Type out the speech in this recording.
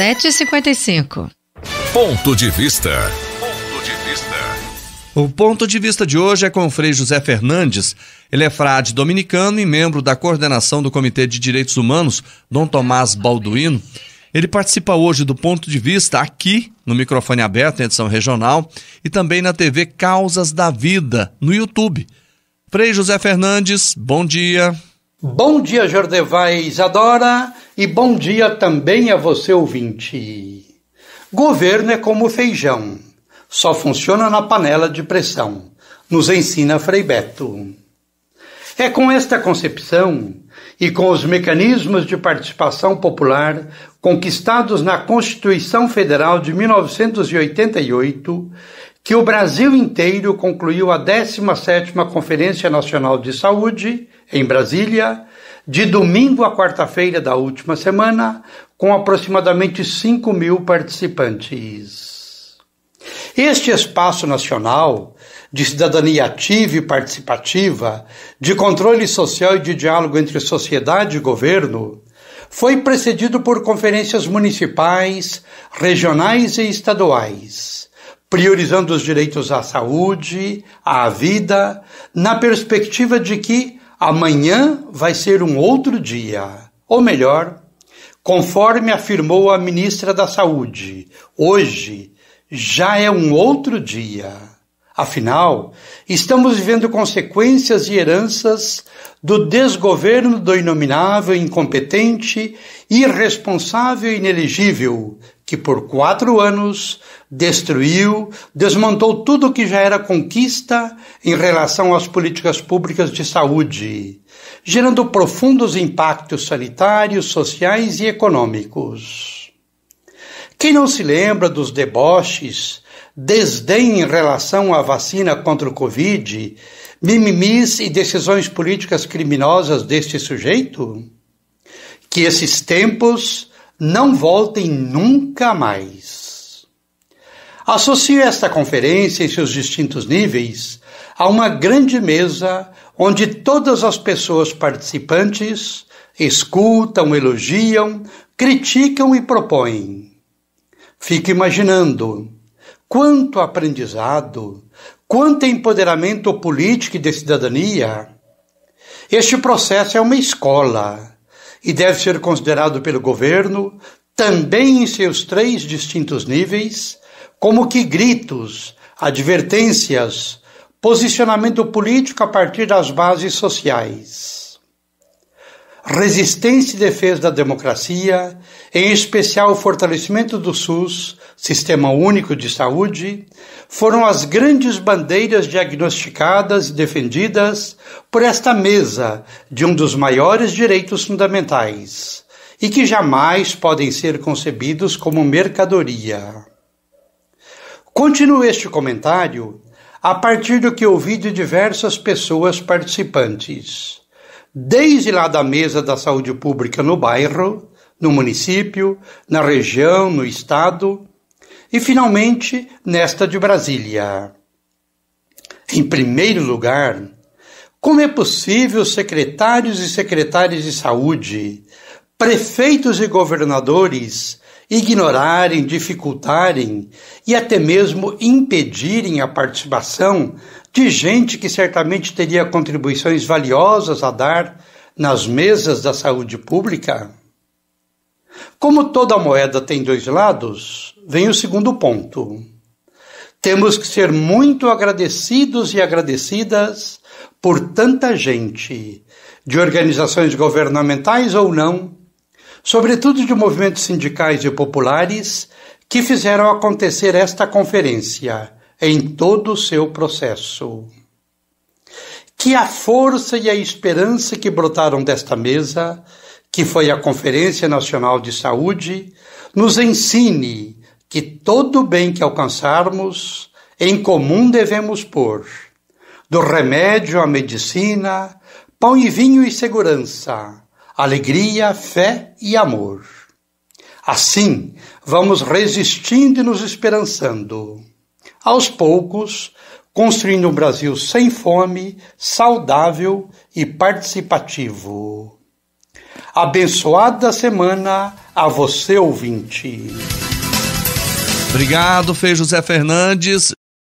7h55. Ponto de vista. Ponto de vista. O ponto de vista de hoje é com o Frei José Fernandes. Ele é frade dominicano e membro da coordenação do Comitê de Direitos Humanos, Dom Tomás Balduino. Ele participa hoje do ponto de vista aqui no microfone aberto, em edição regional, e também na TV Causas da Vida, no YouTube. Frei José Fernandes, bom dia. Bom dia, Jordevais Adora. E bom dia também a você, ouvinte. Governo é como feijão, só funciona na panela de pressão, nos ensina Frei Beto. É com esta concepção e com os mecanismos de participação popular conquistados na Constituição Federal de 1988 que o Brasil inteiro concluiu a 17ª Conferência Nacional de Saúde em Brasília de domingo a quarta-feira da última semana, com aproximadamente 5 mil participantes. Este espaço nacional de cidadania ativa e participativa, de controle social e de diálogo entre sociedade e governo, foi precedido por conferências municipais, regionais e estaduais, priorizando os direitos à saúde, à vida, na perspectiva de que amanhã vai ser um outro dia. Ou melhor, conforme afirmou a ministra da Saúde, hoje já é um outro dia. Afinal, estamos vivendo consequências e heranças do desgoverno do inominável, incompetente, irresponsável e inelegível, que por quatro anos destruiu, desmontou tudo o que já era conquista em relação às políticas públicas de saúde, gerando profundos impactos sanitários, sociais e econômicos. Quem não se lembra dos deboches, desdém em relação à vacina contra o Covid, mimimis e decisões políticas criminosas deste sujeito? Que esses tempos não voltem nunca mais. Associo esta conferência e seus distintos níveis a uma grande mesa onde todas as pessoas participantes escutam, elogiam, criticam e propõem Fico imaginando quanto aprendizado, quanto empoderamento político e de cidadania. Este processo é uma escola e deve ser considerado pelo governo, também em seus três distintos níveis, como que gritos, advertências, posicionamento político a partir das bases sociais resistência e defesa da democracia, em especial o fortalecimento do SUS, Sistema Único de Saúde, foram as grandes bandeiras diagnosticadas e defendidas por esta mesa de um dos maiores direitos fundamentais e que jamais podem ser concebidos como mercadoria. Continuo este comentário a partir do que ouvi de diversas pessoas participantes desde lá da mesa da saúde pública no bairro, no município, na região, no estado e, finalmente, nesta de Brasília. Em primeiro lugar, como é possível secretários e secretárias de saúde, prefeitos e governadores ignorarem, dificultarem e até mesmo impedirem a participação de gente que certamente teria contribuições valiosas a dar nas mesas da saúde pública? Como toda moeda tem dois lados, vem o segundo ponto. Temos que ser muito agradecidos e agradecidas por tanta gente, de organizações governamentais ou não, sobretudo de movimentos sindicais e populares, que fizeram acontecer esta conferência em todo o seu processo. Que a força e a esperança que brotaram desta mesa, que foi a Conferência Nacional de Saúde, nos ensine que todo bem que alcançarmos, em comum devemos pôr, do remédio à medicina, pão e vinho e segurança alegria, fé e amor. Assim, vamos resistindo e nos esperançando. Aos poucos, construindo um Brasil sem fome, saudável e participativo. Abençoada semana a você, ouvinte. Obrigado, Fei José Fernandes.